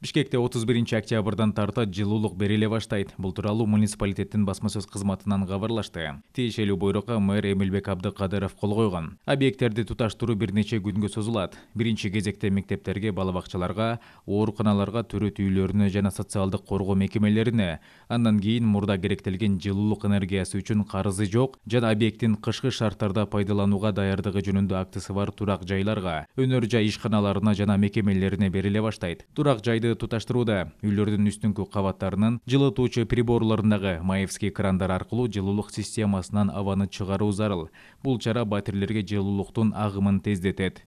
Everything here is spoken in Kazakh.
бишкекте 31 октябрдан тарта жылуулук бериле баштайт бул тууралуу муниципалитеттин басма сөз кызматынан кабарлашты тиешелүү буйрукка мэр эмилбек абдыкадыров кол койгон объекттерди туташтыруу бир нече күнгө созулат биринчи кезекте мектептерге бала бакчаларга ооруканаларга төрөт үйлөрүнө жана социалдык коргоо мекемелерине андан кийин мурда керектелген жылуулук энергиясы үчүн карызы жок жана объекттин кышкы шарттарда пайдаланууга даярдыгы жөнүндө актысы бар турак жайларга өнөр жай ишканаларына жана мекемелерине бериле баштайт турак жайды үйлерді туташтырууда үйлердің үстіңгі кабаттарынын жылытуучу приборларындағы маевский крандар арқылы жылулық системасынан аваны шығару зарыл Бұл чара батирлерге жылулықтың ағымын тездетет